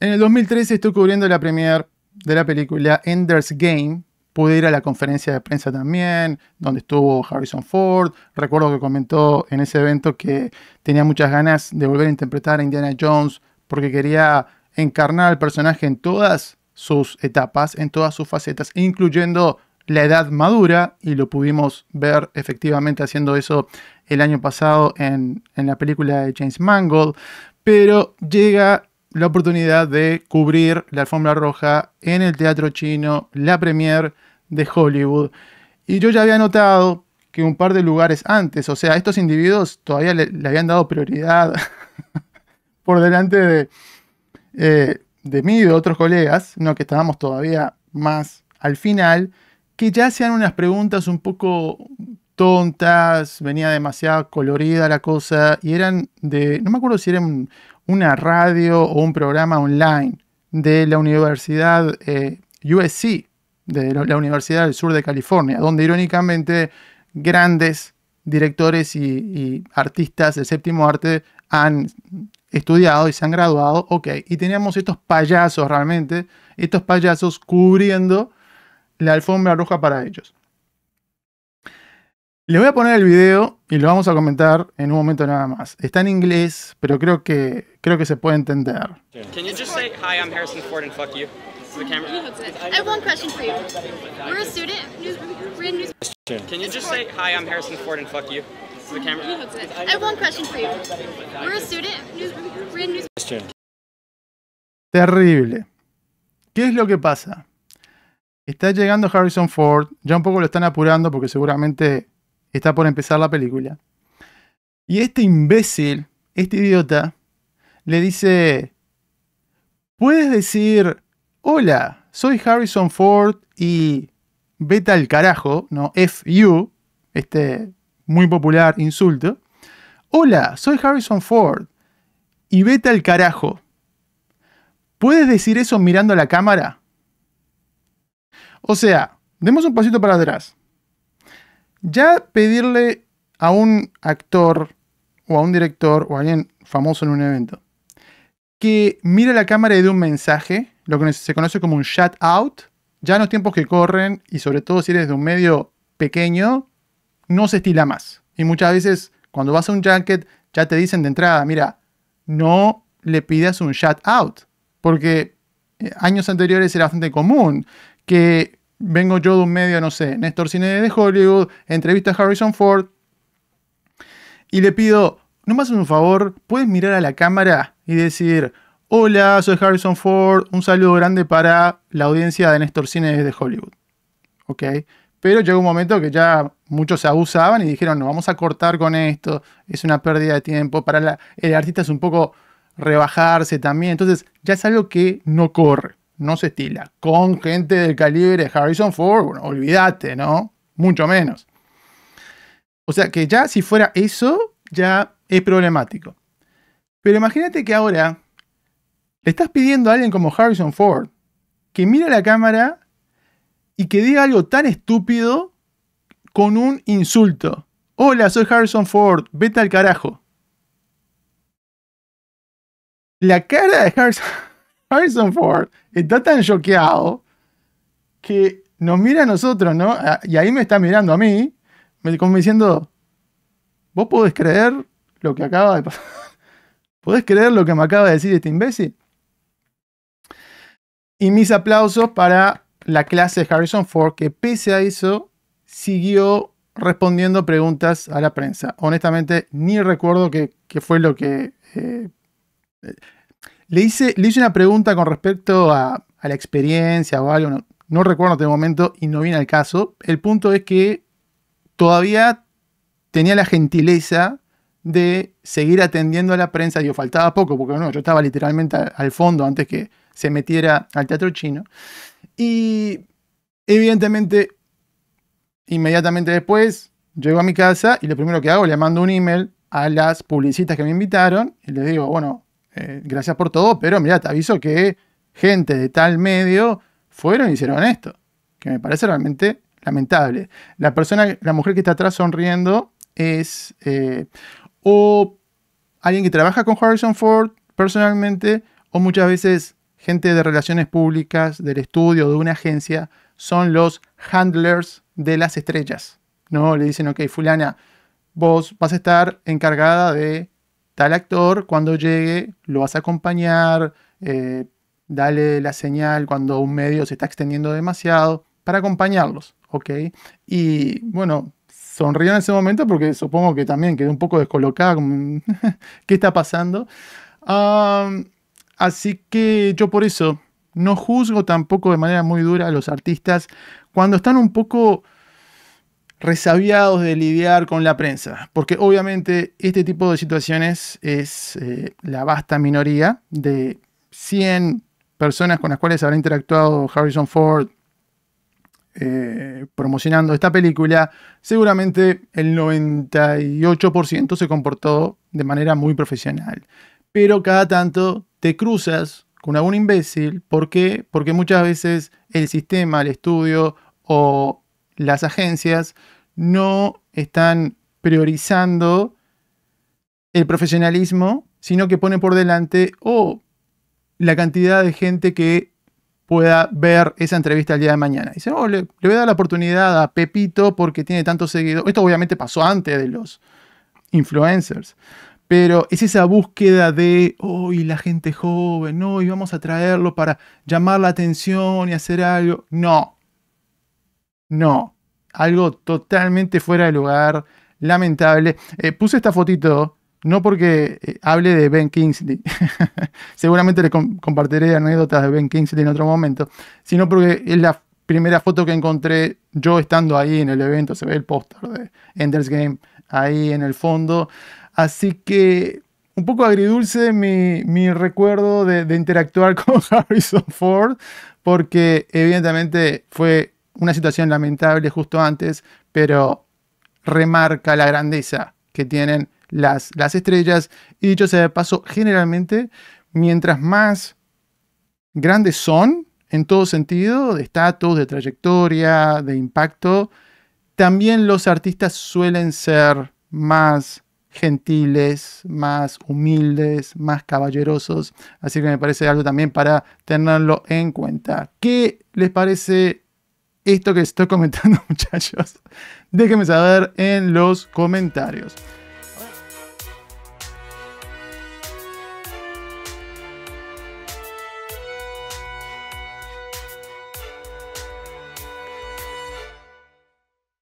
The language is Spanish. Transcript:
En el 2013 estoy cubriendo la premiere de la película Ender's Game. Pude ir a la conferencia de prensa también, donde estuvo Harrison Ford. Recuerdo que comentó en ese evento que tenía muchas ganas de volver a interpretar a Indiana Jones porque quería encarnar al personaje en todas sus etapas, en todas sus facetas, incluyendo la edad madura, y lo pudimos ver efectivamente haciendo eso el año pasado en, en la película de James Mangold, pero llega la oportunidad de cubrir la alfombra roja en el teatro chino, la premier de Hollywood. Y yo ya había notado que un par de lugares antes, o sea, estos individuos todavía le, habían dado prioridad por delante de, eh, de mí y de otros colegas, no que estábamos todavía más al final, que ya hacían unas preguntas un poco tontas, venía demasiado colorida la cosa, y eran de, no me acuerdo si eran una radio o un programa online de la Universidad eh, USC, de la Universidad del Sur de California, donde irónicamente grandes directores y, y artistas del séptimo arte han estudiado y se han graduado, ok, y teníamos estos payasos realmente, estos payasos cubriendo la alfombra roja para ellos. Le voy a poner el video y lo vamos a comentar en un momento nada más. Está en inglés, pero creo que creo que se puede entender. Can you just say hi, I'm Harrison Ford and fuck you to the camera? I have one question for you. We're a student. Can you just say hi, I'm Harrison Ford and fuck you to the camera? I have one question for you. We're a student. Terrible. ¿Qué es lo que pasa? Está llegando Harrison Ford, ya un poco lo están apurando porque seguramente Está por empezar la película. Y este imbécil, este idiota, le dice, puedes decir, hola, soy Harrison Ford y vete al carajo, ¿no? U este muy popular insulto. Hola, soy Harrison Ford y vete al carajo. ¿Puedes decir eso mirando a la cámara? O sea, demos un pasito para atrás ya pedirle a un actor o a un director o a alguien famoso en un evento que mire la cámara y dé un mensaje, lo que se conoce como un shout out, ya en los tiempos que corren y sobre todo si eres de un medio pequeño, no se estila más. Y muchas veces cuando vas a un jacket, ya te dicen de entrada, mira, no le pidas un shout out, porque eh, años anteriores era bastante común que vengo yo de un medio, no sé, Néstor Cine de Hollywood, entrevista a Harrison Ford y le pido, no me haces un favor, puedes mirar a la cámara y decir, hola, soy Harrison Ford, un saludo grande para la audiencia de Néstor Cine de Hollywood. Pero llegó un momento que ya muchos se abusaban y dijeron, no, vamos a cortar con esto, es una pérdida de tiempo, para el artista es un poco rebajarse también, entonces ya es algo que no corre no se estila. Con gente del calibre de Harrison Ford, bueno, olvídate, ¿no? Mucho menos. O sea que ya si fuera eso, ya es problemático. Pero imagínate que ahora le estás pidiendo a alguien como Harrison Ford que mire la cámara y que diga algo tan estúpido con un insulto. Hola, soy Harrison Ford, vete al carajo. La cara de Harrison... Harrison Ford está tan choqueado que nos mira a nosotros, ¿no? Ah, y ahí me está mirando a mí, como diciendo, ¿vos podés creer lo que acaba de pasar? ¿Podés creer lo que me acaba de decir este imbécil? Y mis aplausos para la clase de Harrison Ford, que pese a eso, siguió respondiendo preguntas a la prensa. Honestamente, ni recuerdo qué fue lo que... Eh, le hice, le hice una pregunta con respecto a, la experiencia o algo, no, recuerdo en este momento y no viene al caso. El punto es que todavía tenía la gentileza de seguir atendiendo a la prensa, yo faltaba poco, porque bueno, yo estaba literalmente al, al fondo antes que se metiera al teatro chino. Y evidentemente, inmediatamente después, llego a mi casa y lo primero que hago, le mando un email a las publicistas que me invitaron y les digo, bueno, eh, gracias por todo, pero mira, te aviso que gente de tal medio fueron y hicieron esto, que me parece realmente lamentable. La persona, la mujer que está atrás sonriendo es eh, o alguien que trabaja con Harrison Ford personalmente o muchas veces gente de relaciones públicas, del estudio, de una agencia, son los handlers de las estrellas. ¿no? Le dicen, ok, fulana, vos vas a estar encargada de tal actor cuando llegue lo vas a acompañar, eh, dale la señal cuando un medio se está extendiendo demasiado, para acompañarlos, ¿ok? Y bueno, sonrió en ese momento porque supongo que también quedé un poco descolocada, ¿qué está pasando? así que yo por eso no juzgo tampoco de manera muy dura a los artistas cuando están un poco resabiados de lidiar con la prensa, porque obviamente este tipo de situaciones es eh, la vasta minoría de 100 personas con las cuales habrá interactuado Harrison Ford eh, promocionando esta película, seguramente el 98% se comportó de manera muy profesional. Pero cada tanto te cruzas con algún imbécil. ¿Por qué? Porque muchas veces el sistema, el estudio o las agencias no están priorizando el profesionalismo, sino que ponen por delante o la cantidad de gente que pueda ver esa entrevista el día de mañana. Dice, oh, le, voy a dar la oportunidad a Pepito porque tiene tantos seguidores. Esto obviamente pasó antes de los influencers. Pero es esa búsqueda de, hoy oh, la gente joven, no, vamos a traerlo para llamar la atención y hacer algo. No, no, algo totalmente fuera de lugar, lamentable. Eh, puse esta fotito no porque eh, hable de Ben Kingsley, seguramente les compartiré anécdotas de Ben Kingsley en otro momento, sino porque es la primera foto que encontré yo estando ahí en el evento, se ve el póster de Ender's Game ahí en el fondo, así que un poco agridulce mi, recuerdo de interactuar con Harrison Ford, porque evidentemente fue una situación lamentable justo antes, pero remarca la grandeza que tienen las, las estrellas. Y dicho sea de paso, generalmente, mientras más grandes son, en todo sentido, de estatus, de trayectoria, de impacto, también los artistas suelen ser más gentiles, más humildes, más caballerosos. Así que me parece algo también para tenerlo en cuenta. ¿Qué les parece esto que estoy comentando, muchachos? Déjenme saber en los comentarios.